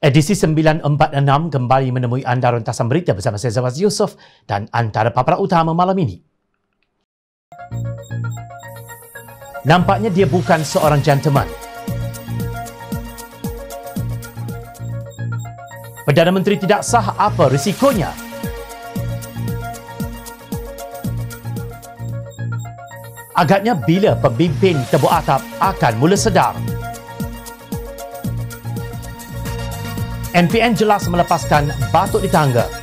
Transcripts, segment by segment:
Edisi 946 kembali menemui anda rentasan berita bersama saya Zawaz Yusof dan antara paparan utama malam ini. Nampaknya dia bukan seorang gentleman. Perdana Menteri tidak sah apa risikonya? Agaknya bila pemimpin tebu atap akan mula sedar? Sedar. NPN jelas melepaskan batuk di tangga.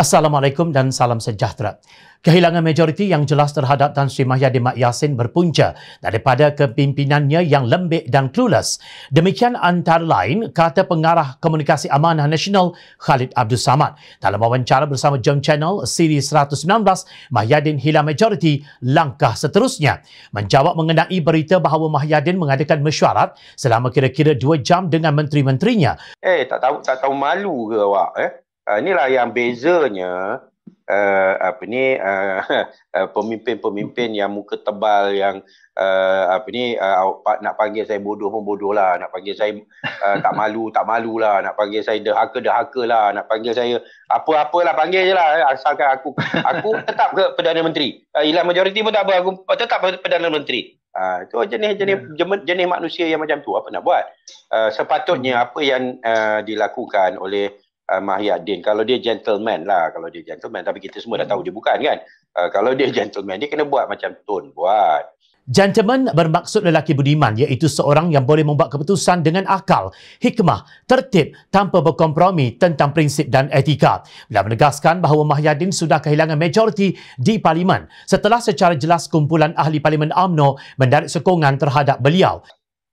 Assalamualaikum dan salam sejahtera. Kehilangan majoriti yang jelas terhadap Tan Sri Mahyadi Mak Yassin berpunca daripada kepimpinannya yang lembik dan clueless. Demikian antara lain kata pengarah komunikasi amanah nasional Khalid Abdul Samad dalam wawancara bersama Jom Channel Siri 119 Mahyadin hilang majoriti langkah seterusnya. Menjawab mengenai berita bahawa Mahyadin mengadakan mesyuarat selama kira-kira 2 jam dengan menteri-menterinya. Eh, tak tahu tak tahu malu ke awak eh? Ah, inilah yang bezanya uh, apa ni uh, pemimpin-pemimpin yang muka tebal yang uh, apa ni uh, nak panggil saya bodoh pun bodoh lah nak panggil saya uh, tak malu tak malu lah nak panggil saya dehaka dehaka lah nak panggil saya apa-apalah panggil je lah asalkan aku aku tetap ke Perdana Menteri uh, ilang majoriti pun tak apa aku tetap Perdana Menteri itu itu jenis-jenis hmm. yeah. jenis manusia yang macam tu apa nak buat? Uh, sepatutnya apa yang uh, dilakukan oleh uh, ah, Mahyadin kalau dia gentleman lah kalau dia gentleman tapi kita semua dah tahu dia bukan kan uh, kalau dia gentleman dia kena buat macam Tun buat Gentleman bermaksud lelaki budiman iaitu seorang yang boleh membuat keputusan dengan akal, hikmah, tertib tanpa berkompromi tentang prinsip dan etika. Beliau menegaskan bahawa Mahyadin sudah kehilangan majoriti di parlimen setelah secara jelas kumpulan ahli parlimen AMNO mendarik sokongan terhadap beliau.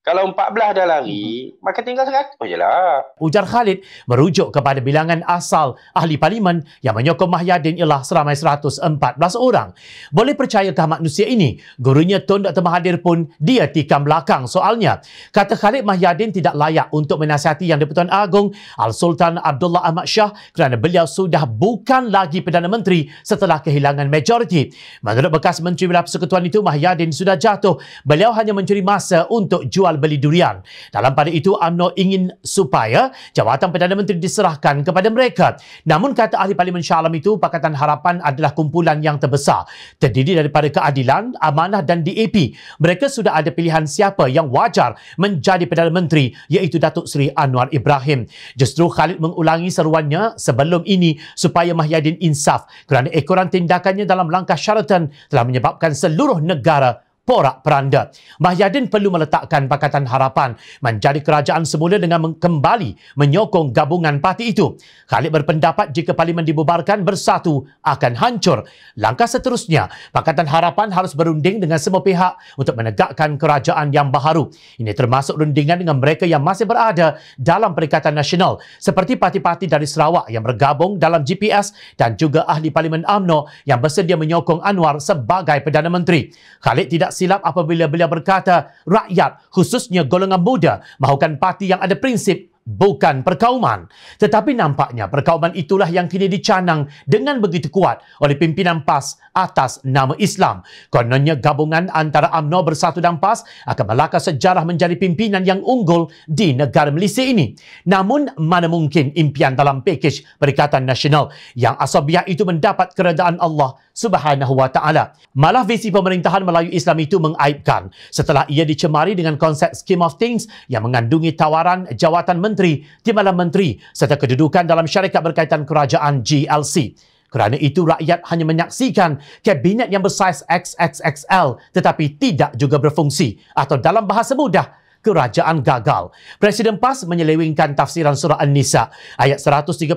Kalau 14 dah lari, hmm. maka tinggal 100 je lah. Ujar Khalid merujuk kepada bilangan asal ahli parlimen yang menyokong Mahyadin ialah seramai 114 orang. Boleh percayakah manusia ini? Gurunya Tun Dr. Mahathir pun dia tikam belakang soalnya. Kata Khalid Mahyadin tidak layak untuk menasihati Yang di Agong Al-Sultan Abdullah Ahmad Shah kerana beliau sudah bukan lagi Perdana Menteri setelah kehilangan majoriti. Menurut bekas Menteri Bila Persekutuan itu, Mahyadin sudah jatuh. Beliau hanya mencuri masa untuk jual beli durian. Dalam pada itu, UMNO ingin supaya jawatan Perdana Menteri diserahkan kepada mereka. Namun kata Ahli Parlimen Shah Alam itu, Pakatan Harapan adalah kumpulan yang terbesar. Terdiri daripada Keadilan, Amanah dan DAP. Mereka sudah ada pilihan siapa yang wajar menjadi Perdana Menteri iaitu Datuk Seri Anwar Ibrahim. Justru Khalid mengulangi seruannya sebelum ini supaya Mahyadin insaf kerana ekoran tindakannya dalam langkah syaratan telah menyebabkan seluruh negara porak peranda. Mahyadin perlu meletakkan Pakatan Harapan menjadi kerajaan semula dengan kembali menyokong gabungan parti itu. Khalid berpendapat jika parlimen dibubarkan bersatu akan hancur. Langkah seterusnya, Pakatan Harapan harus berunding dengan semua pihak untuk menegakkan kerajaan yang baharu. Ini termasuk rundingan dengan mereka yang masih berada dalam Perikatan Nasional seperti parti-parti dari Sarawak yang bergabung dalam GPS dan juga ahli Parlimen AMNO yang bersedia menyokong Anwar sebagai Perdana Menteri. Khalid tidak silap apabila beliau berkata rakyat khususnya golongan muda mahukan parti yang ada prinsip bukan perkauman. Tetapi nampaknya perkauman itulah yang kini dicanang dengan begitu kuat oleh pimpinan PAS atas nama Islam. Kononnya gabungan antara UMNO Bersatu dan PAS akan melakar sejarah menjadi pimpinan yang unggul di negara Malaysia ini. Namun mana mungkin impian dalam pakej Perikatan Nasional yang asabiah itu mendapat keredaan Allah Subhanahu Wa Taala. Malah visi pemerintahan Melayu Islam itu mengaibkan setelah ia dicemari dengan konsep scheme of things yang mengandungi tawaran jawatan menteri, timbalan menteri serta kedudukan dalam syarikat berkaitan kerajaan GLC. Kerana itu rakyat hanya menyaksikan kabinet yang bersaiz XXXL tetapi tidak juga berfungsi atau dalam bahasa mudah kerajaan gagal. Presiden PAS menyelewengkan tafsiran surah An-Nisa ayat 138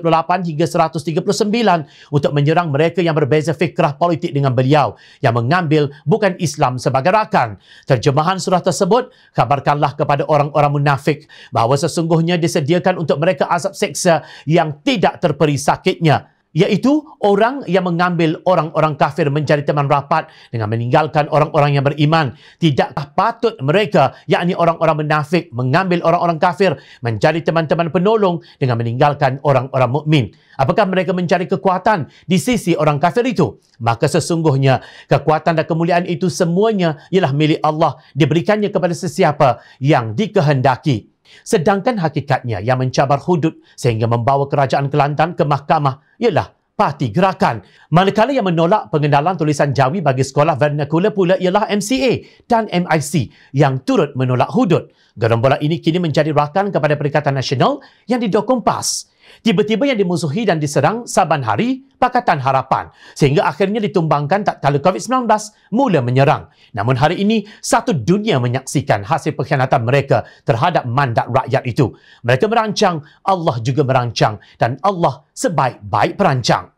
hingga 139 untuk menyerang mereka yang berbeza fikrah politik dengan beliau yang mengambil bukan Islam sebagai rakan. Terjemahan surah tersebut kabarkanlah kepada orang-orang munafik bahawa sesungguhnya disediakan untuk mereka azab seksa yang tidak terperi sakitnya iaitu orang yang mengambil orang-orang kafir menjadi teman rapat dengan meninggalkan orang-orang yang beriman. Tidakkah patut mereka, yakni orang-orang menafik, mengambil orang-orang kafir menjadi teman-teman penolong dengan meninggalkan orang-orang mukmin? Apakah mereka mencari kekuatan di sisi orang kafir itu? Maka sesungguhnya kekuatan dan kemuliaan itu semuanya ialah milik Allah diberikannya kepada sesiapa yang dikehendaki. Sedangkan hakikatnya yang mencabar hudud sehingga membawa kerajaan Kelantan ke mahkamah ialah parti gerakan. Manakala yang menolak pengenalan tulisan Jawi bagi sekolah vernacular pula ialah MCA dan MIC yang turut menolak hudud. gerombola ini kini menjadi rakan kepada Perikatan Nasional yang didokong PAS. Tiba-tiba yang dimusuhi dan diserang saban hari Pakatan Harapan sehingga akhirnya ditumbangkan tak kala COVID-19 mula menyerang. Namun hari ini, satu dunia menyaksikan hasil pengkhianatan mereka terhadap mandat rakyat itu. Mereka merancang, Allah juga merancang dan Allah sebaik-baik perancang.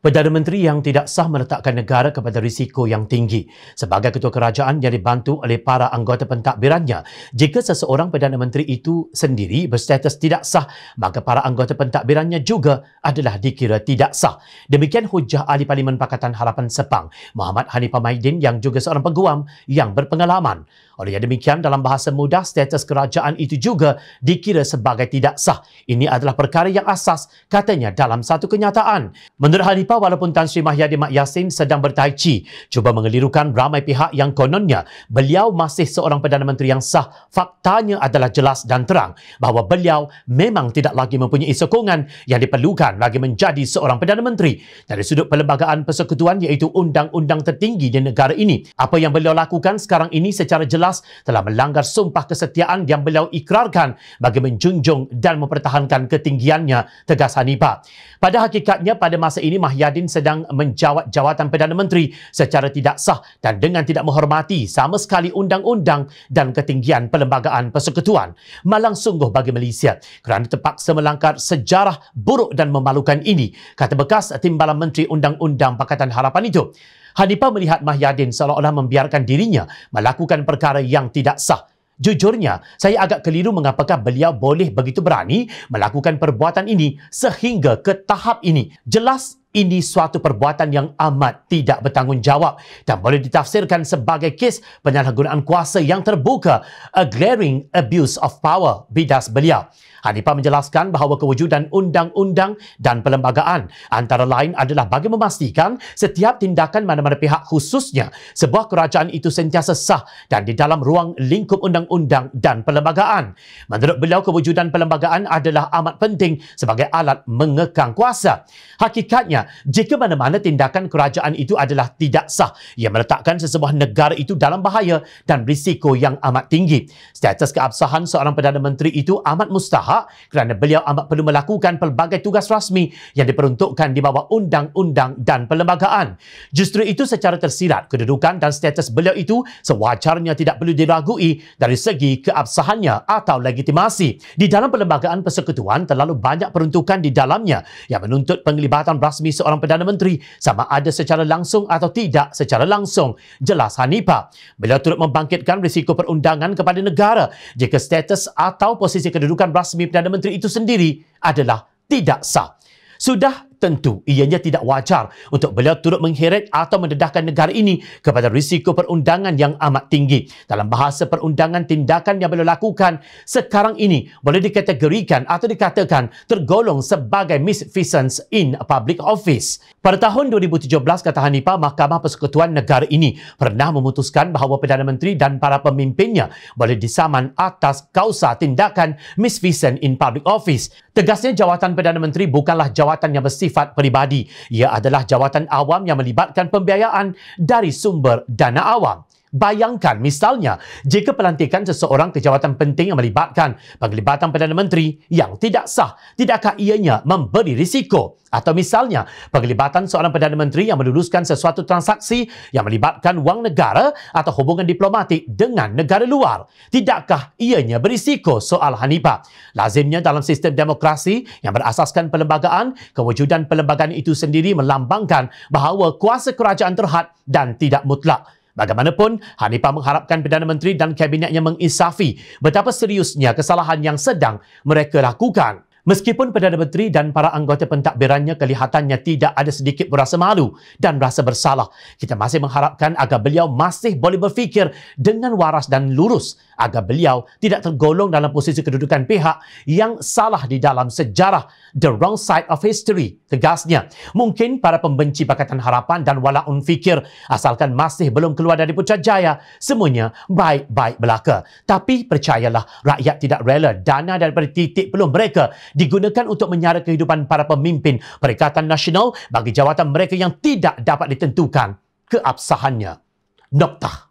Perdana Menteri yang tidak sah meletakkan negara kepada risiko yang tinggi sebagai ketua kerajaan yang dibantu oleh para anggota pentadbirannya. Jika seseorang Perdana Menteri itu sendiri berstatus tidak sah, maka para anggota pentadbirannya juga adalah dikira tidak sah. Demikian hujah ahli Parlimen Pakatan Harapan Sepang, Muhammad Hanifah Maidin yang juga seorang peguam yang berpengalaman. Oleh demikian, dalam bahasa mudah, status kerajaan itu juga dikira sebagai tidak sah. Ini adalah perkara yang asas, katanya dalam satu kenyataan. Menurut Hanifah Khalifah walaupun Tan Sri Mahyadi Mak Yassin sedang bertaichi cuba mengelirukan ramai pihak yang kononnya beliau masih seorang Perdana Menteri yang sah faktanya adalah jelas dan terang bahawa beliau memang tidak lagi mempunyai sokongan yang diperlukan bagi menjadi seorang Perdana Menteri dari sudut perlembagaan persekutuan iaitu undang-undang tertinggi di negara ini. Apa yang beliau lakukan sekarang ini secara jelas telah melanggar sumpah kesetiaan yang beliau ikrarkan bagi menjunjung dan mempertahankan ketinggiannya tegas Hanifah. Pada hakikatnya pada masa ini Mahyadi Yadin sedang menjawat jawatan Perdana Menteri secara tidak sah dan dengan tidak menghormati sama sekali undang-undang dan ketinggian Perlembagaan Persekutuan. Malang sungguh bagi Malaysia kerana terpaksa melangkar sejarah buruk dan memalukan ini, kata bekas Timbalan Menteri Undang-Undang Pakatan Harapan itu. Hanipa melihat Mahyadin seolah-olah membiarkan dirinya melakukan perkara yang tidak sah. Jujurnya, saya agak keliru mengapakah beliau boleh begitu berani melakukan perbuatan ini sehingga ke tahap ini. Jelas ini suatu perbuatan yang amat tidak bertanggungjawab dan boleh ditafsirkan sebagai kes penyalahgunaan kuasa yang terbuka, a glaring abuse of power, bidas beliau. Hanifah menjelaskan bahawa kewujudan undang-undang dan perlembagaan antara lain adalah bagi memastikan setiap tindakan mana-mana pihak khususnya sebuah kerajaan itu sentiasa sah dan di dalam ruang lingkup undang-undang dan perlembagaan. Menurut beliau, kewujudan perlembagaan adalah amat penting sebagai alat mengekang kuasa. Hakikatnya, jika mana-mana tindakan kerajaan itu adalah tidak sah, ia meletakkan sesebuah negara itu dalam bahaya dan risiko yang amat tinggi. Status keabsahan seorang Perdana Menteri itu amat mustahil berhak kerana beliau amat perlu melakukan pelbagai tugas rasmi yang diperuntukkan di bawah undang-undang dan perlembagaan. Justru itu secara tersirat, kedudukan dan status beliau itu sewajarnya tidak perlu diragui dari segi keabsahannya atau legitimasi. Di dalam perlembagaan persekutuan, terlalu banyak peruntukan di dalamnya yang menuntut penglibatan rasmi seorang Perdana Menteri sama ada secara langsung atau tidak secara langsung. Jelas Hanipa. Beliau turut membangkitkan risiko perundangan kepada negara jika status atau posisi kedudukan rasmi rasmi Perdana Menteri itu sendiri adalah tidak sah. Sudah tentu ianya tidak wajar untuk beliau turut mengheret atau mendedahkan negara ini kepada risiko perundangan yang amat tinggi. Dalam bahasa perundangan tindakan yang beliau lakukan sekarang ini boleh dikategorikan atau dikatakan tergolong sebagai misfeasance in public office. Pada tahun 2017, kata Hanifah, Mahkamah Persekutuan Negara ini pernah memutuskan bahawa Perdana Menteri dan para pemimpinnya boleh disaman atas kausa tindakan misfeasance in public office. Tegasnya, jawatan Perdana Menteri bukanlah jawatan yang bersifat peribadi. Ia adalah jawatan awam yang melibatkan pembiayaan dari sumber dana awam. Bayangkan misalnya jika pelantikan seseorang ke jawatan penting yang melibatkan penglibatan Perdana Menteri yang tidak sah, tidakkah ianya memberi risiko? Atau misalnya penglibatan seorang Perdana Menteri yang meluluskan sesuatu transaksi yang melibatkan wang negara atau hubungan diplomatik dengan negara luar, tidakkah ianya berisiko soal Hanifah? Lazimnya dalam sistem demokrasi yang berasaskan perlembagaan, kewujudan perlembagaan itu sendiri melambangkan bahawa kuasa kerajaan terhad dan tidak mutlak. Bagaimanapun, Hanifah mengharapkan Perdana Menteri dan Kabinetnya mengisafi betapa seriusnya kesalahan yang sedang mereka lakukan. Meskipun Perdana Menteri dan para anggota pentadbirannya kelihatannya tidak ada sedikit berasa malu dan berasa bersalah, kita masih mengharapkan agar beliau masih boleh berfikir dengan waras dan lurus agar beliau tidak tergolong dalam posisi kedudukan pihak yang salah di dalam sejarah the wrong side of history tegasnya mungkin para pembenci pakatan harapan dan walaun fikir asalkan masih belum keluar dari pucat jaya semuanya baik-baik belaka tapi percayalah rakyat tidak rela dana daripada titik belum mereka digunakan untuk menyara kehidupan para pemimpin Perikatan Nasional bagi jawatan mereka yang tidak dapat ditentukan keabsahannya. Noktah.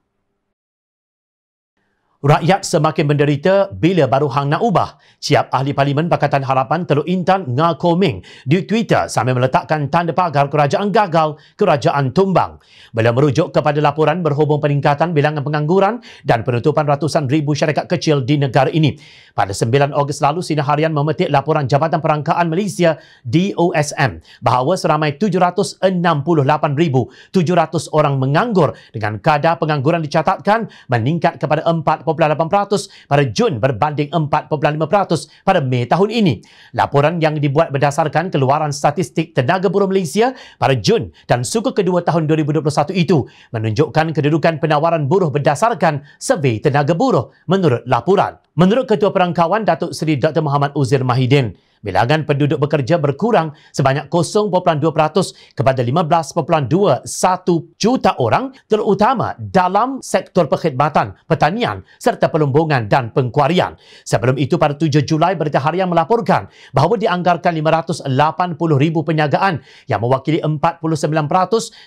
Rakyat semakin menderita bila baru hang nak ubah. Siap Ahli Parlimen Pakatan Harapan Teluk Intan Nga Koming di Twitter sambil meletakkan tanda pagar kerajaan gagal, kerajaan tumbang. Beliau merujuk kepada laporan berhubung peningkatan bilangan pengangguran dan penutupan ratusan ribu syarikat kecil di negara ini. Pada 9 Ogos lalu, Sina Harian memetik laporan Jabatan Perangkaan Malaysia DOSM bahawa seramai 768,700 orang menganggur dengan kadar pengangguran dicatatkan meningkat kepada 4 4.8% pada Jun berbanding 4.5% pada Mei tahun ini. Laporan yang dibuat berdasarkan keluaran statistik tenaga buruh Malaysia pada Jun dan suku kedua tahun 2021 itu menunjukkan kedudukan penawaran buruh berdasarkan survei tenaga buruh menurut laporan. Menurut Ketua Perangkawan Datuk Seri Dr. Muhammad Uzir Mahidin, bilangan penduduk bekerja berkurang sebanyak 0.2% kepada 15.21 juta orang terutama dalam sektor perkhidmatan, pertanian serta pelumbungan dan pengkuarian. Sebelum itu pada 7 Julai Berita Harian melaporkan bahawa dianggarkan 580,000 penyagaan yang mewakili 49%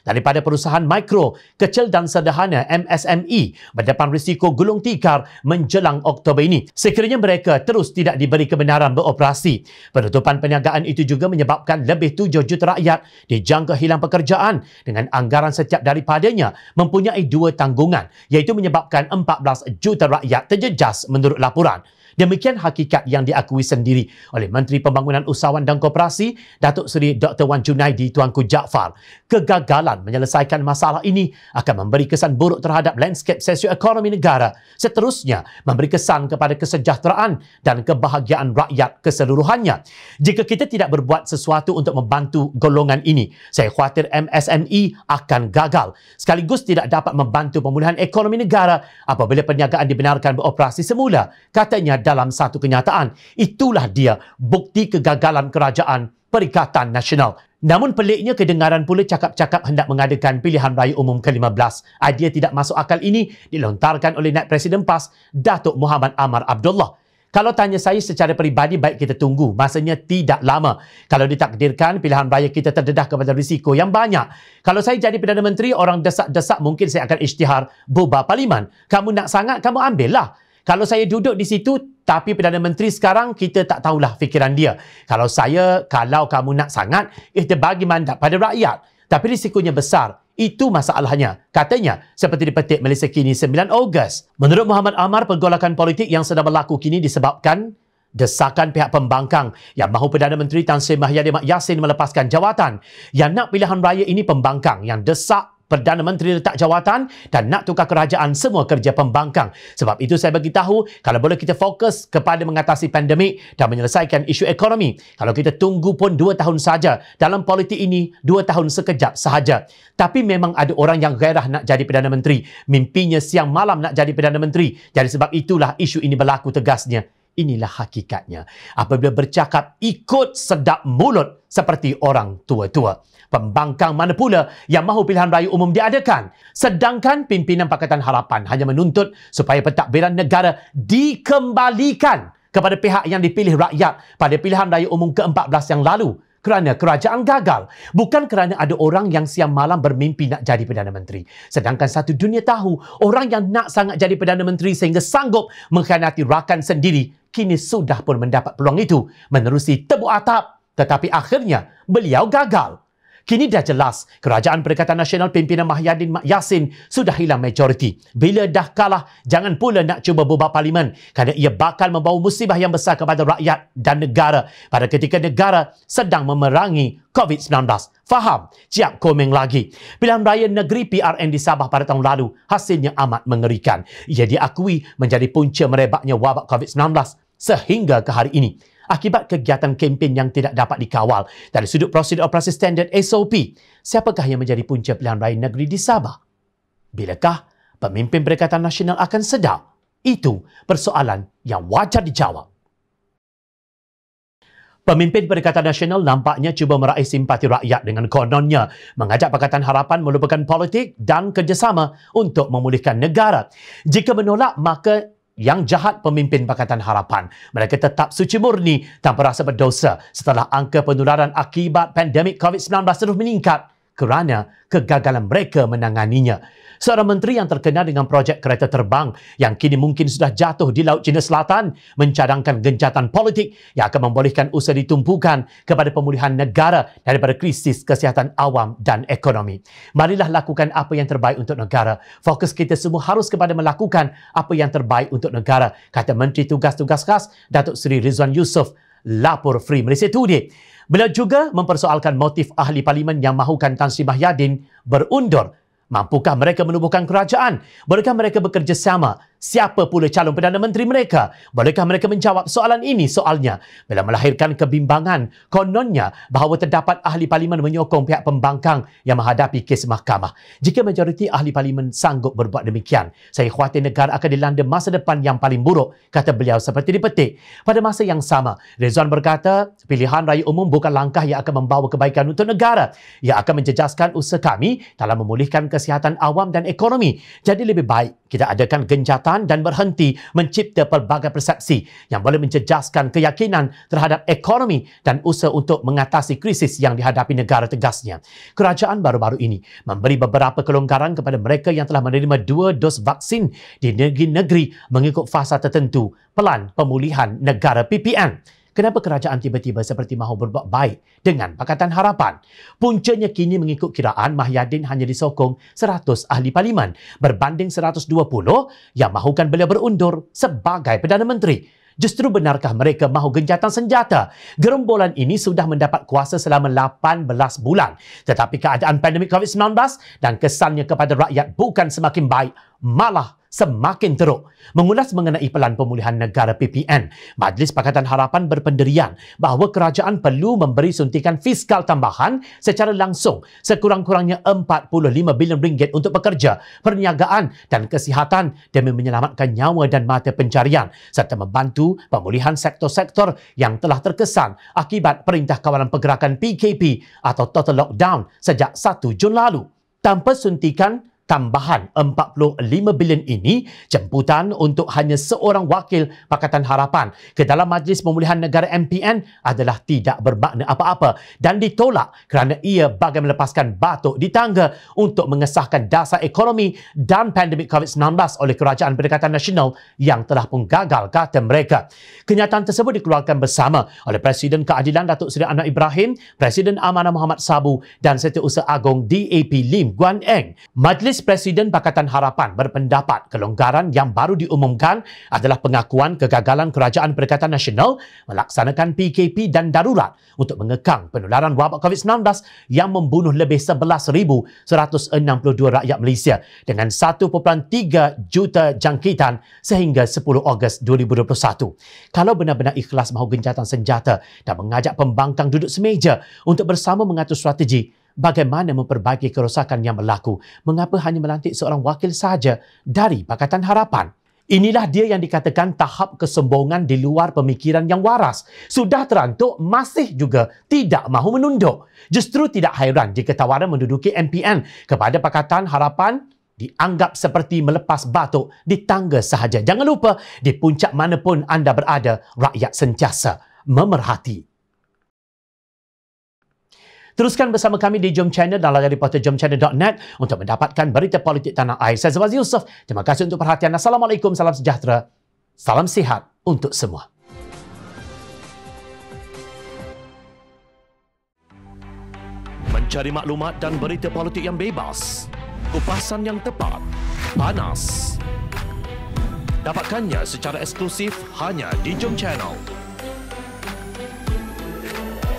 daripada perusahaan mikro, kecil dan sederhana MSME berdepan risiko gulung tikar menjelang Oktober ini. Sekiranya mereka terus tidak diberi kebenaran beroperasi. Penutupan penyagaan itu juga menyebabkan lebih 7 juta rakyat dijangka hilang pekerjaan dengan anggaran setiap daripadanya mempunyai dua tanggungan iaitu menyebabkan 14 juta Pertahanan Rakyat terjejas menurut laporan. Demikian hakikat yang diakui sendiri oleh Menteri Pembangunan Usahawan dan Koperasi Datuk Seri Dr. Wan Junaidi Tuanku Jaafar. Kegagalan menyelesaikan masalah ini akan memberi kesan buruk terhadap landscape ekonomi negara. Seterusnya, memberi kesan kepada kesejahteraan dan kebahagiaan rakyat keseluruhannya. Jika kita tidak berbuat sesuatu untuk membantu golongan ini, saya khawatir MSME akan gagal. Sekaligus tidak dapat membantu pemulihan ekonomi negara apabila perniagaan dibenarkan beroperasi semula, katanya dalam satu kenyataan. Itulah dia bukti kegagalan kerajaan Perikatan Nasional. Namun peliknya kedengaran pula cakap-cakap hendak mengadakan pilihan raya umum ke-15. Idea tidak masuk akal ini dilontarkan oleh Naib Presiden PAS, Datuk Muhammad Amar Abdullah. Kalau tanya saya secara peribadi, baik kita tunggu. Masanya tidak lama. Kalau ditakdirkan, pilihan raya kita terdedah kepada risiko yang banyak. Kalau saya jadi Perdana Menteri, orang desak-desak mungkin saya akan isytihar bubar parlimen. Kamu nak sangat, kamu ambillah. Kalau saya duduk di situ, tapi Perdana Menteri sekarang, kita tak tahulah fikiran dia. Kalau saya, kalau kamu nak sangat, kita bagi mandat pada rakyat. Tapi risikonya besar. Itu masalahnya. Katanya, seperti dipetik Malaysia kini 9 Ogos. Menurut Muhammad Amar, pergolakan politik yang sedang berlaku kini disebabkan desakan pihak pembangkang yang mahu Perdana Menteri Tan Sri Mahyadi Mak Yassin melepaskan jawatan. Yang nak pilihan raya ini pembangkang yang desak Perdana Menteri letak jawatan dan nak tukar kerajaan semua kerja pembangkang. Sebab itu saya bagi tahu kalau boleh kita fokus kepada mengatasi pandemik dan menyelesaikan isu ekonomi. Kalau kita tunggu pun dua tahun saja dalam politik ini dua tahun sekejap sahaja. Tapi memang ada orang yang gairah nak jadi Perdana Menteri. Mimpinya siang malam nak jadi Perdana Menteri. Jadi sebab itulah isu ini berlaku tegasnya. Inilah hakikatnya. Apabila bercakap ikut sedap mulut seperti orang tua-tua. Pembangkang mana pula yang mahu pilihan raya umum diadakan? Sedangkan pimpinan Pakatan Harapan hanya menuntut supaya pentadbiran negara dikembalikan kepada pihak yang dipilih rakyat pada pilihan raya umum ke-14 yang lalu kerana kerajaan gagal. Bukan kerana ada orang yang siang malam bermimpi nak jadi Perdana Menteri. Sedangkan satu dunia tahu, orang yang nak sangat jadi Perdana Menteri sehingga sanggup mengkhianati rakan sendiri, kini sudah pun mendapat peluang itu menerusi tebu atap tetapi akhirnya, beliau gagal. Kini dah jelas, Kerajaan Perikatan Nasional pimpinan Mahyadin Mak Yassin sudah hilang majoriti. Bila dah kalah, jangan pula nak cuba bubak parlimen kerana ia bakal membawa musibah yang besar kepada rakyat dan negara pada ketika negara sedang memerangi COVID-19. Faham? Cik komen lagi. Pilihan raya negeri PRN di Sabah pada tahun lalu, hasilnya amat mengerikan. Ia diakui menjadi punca merebaknya wabak COVID-19 sehingga ke hari ini akibat kegiatan kempen yang tidak dapat dikawal dari sudut prosedur operasi standard SOP. Siapakah yang menjadi punca pilihan raya negeri di Sabah? Bilakah pemimpin Perikatan Nasional akan sedar? Itu persoalan yang wajar dijawab. Pemimpin Perikatan Nasional nampaknya cuba meraih simpati rakyat dengan kononnya mengajak Pakatan Harapan melupakan politik dan kerjasama untuk memulihkan negara. Jika menolak, maka yang jahat pemimpin Pakatan Harapan. Mereka tetap suci murni tanpa rasa berdosa setelah angka penularan akibat pandemik COVID-19 terus meningkat kerana kegagalan mereka menanganinya. Seorang menteri yang terkenal dengan projek kereta terbang yang kini mungkin sudah jatuh di Laut China Selatan mencadangkan gencatan politik yang akan membolehkan usaha ditumpukan kepada pemulihan negara daripada krisis kesihatan awam dan ekonomi. Marilah lakukan apa yang terbaik untuk negara. Fokus kita semua harus kepada melakukan apa yang terbaik untuk negara, kata Menteri Tugas-Tugas Khas Datuk Seri Rizwan Yusof Lapor Free Malaysia Today. Beliau juga mempersoalkan motif ahli parlimen yang mahukan Tan Sri Mahyadin berundur Mampukah mereka menubuhkan kerajaan? Bolehkah mereka bekerjasama? Siapa pula calon Perdana Menteri mereka? Bolehkah mereka menjawab soalan ini soalnya? Bila melahirkan kebimbangan, kononnya bahawa terdapat ahli parlimen menyokong pihak pembangkang yang menghadapi kes mahkamah. Jika majoriti ahli parlimen sanggup berbuat demikian, saya khawatir negara akan dilanda masa depan yang paling buruk, kata beliau seperti dipetik. Pada masa yang sama, Rezuan berkata, pilihan raya umum bukan langkah yang akan membawa kebaikan untuk negara. Ia akan menjejaskan usaha kami dalam memulihkan kesempatan kesihatan awam dan ekonomi. Jadi lebih baik kita adakan genjatan dan berhenti mencipta pelbagai persepsi yang boleh menjejaskan keyakinan terhadap ekonomi dan usaha untuk mengatasi krisis yang dihadapi negara tegasnya. Kerajaan baru-baru ini memberi beberapa kelonggaran kepada mereka yang telah menerima dua dos vaksin di negeri-negeri mengikut fasa tertentu pelan pemulihan negara PPN. Kenapa kerajaan tiba-tiba seperti mahu berbuat baik dengan Pakatan Harapan? Puncanya kini mengikut kiraan Mahyadin hanya disokong 100 ahli parlimen berbanding 120 yang mahukan beliau berundur sebagai Perdana Menteri. Justru benarkah mereka mahu gencatan senjata? Gerombolan ini sudah mendapat kuasa selama 18 bulan. Tetapi keadaan pandemik COVID-19 dan kesannya kepada rakyat bukan semakin baik malah semakin teruk. Mengulas mengenai pelan pemulihan negara PPN, Majlis Pakatan Harapan berpendirian bahawa kerajaan perlu memberi suntikan fiskal tambahan secara langsung sekurang-kurangnya RM45 bilion ringgit untuk pekerja, perniagaan dan kesihatan demi menyelamatkan nyawa dan mata pencarian serta membantu pemulihan sektor-sektor yang telah terkesan akibat Perintah Kawalan Pergerakan PKP atau Total Lockdown sejak 1 Jun lalu. Tanpa suntikan tambahan 45 bilion ini jemputan untuk hanya seorang wakil Pakatan Harapan ke dalam Majlis Pemulihan Negara MPN adalah tidak bermakna apa-apa dan ditolak kerana ia bagai melepaskan batuk di tangga untuk mengesahkan dasar ekonomi dan pandemik COVID-19 oleh Kerajaan Pendekatan Nasional yang telah pun gagal kata mereka. Kenyataan tersebut dikeluarkan bersama oleh Presiden Keadilan Datuk Seri Anwar Ibrahim, Presiden Amanah Muhammad Sabu dan Setiausaha Agong DAP Lim Guan Eng. Majlis Presiden Pakatan Harapan berpendapat kelonggaran yang baru diumumkan adalah pengakuan kegagalan Kerajaan Perikatan Nasional melaksanakan PKP dan darurat untuk mengekang penularan wabak COVID-19 yang membunuh lebih 11,162 rakyat Malaysia dengan 1.3 juta jangkitan sehingga 10 Ogos 2021. Kalau benar-benar ikhlas mahu gencatan senjata dan mengajak pembangkang duduk semeja untuk bersama mengatur strategi, bagaimana memperbaiki kerosakan yang berlaku. Mengapa hanya melantik seorang wakil sahaja dari Pakatan Harapan? Inilah dia yang dikatakan tahap kesombongan di luar pemikiran yang waras. Sudah terantuk, masih juga tidak mahu menunduk. Justru tidak hairan jika tawaran menduduki MPN kepada Pakatan Harapan dianggap seperti melepas batuk di tangga sahaja. Jangan lupa, di puncak manapun anda berada, rakyat sentiasa memerhati. Teruskan bersama kami di Jom Channel dan layar portal jomchannel.net untuk mendapatkan berita politik tanah air. Saya Zabaz Yusof. Terima kasih untuk perhatian. Assalamualaikum, salam sejahtera. Salam sihat untuk semua. Mencari maklumat dan berita politik yang bebas. Kupasan yang tepat. Panas. Dapatkannya secara eksklusif hanya di Jom Channel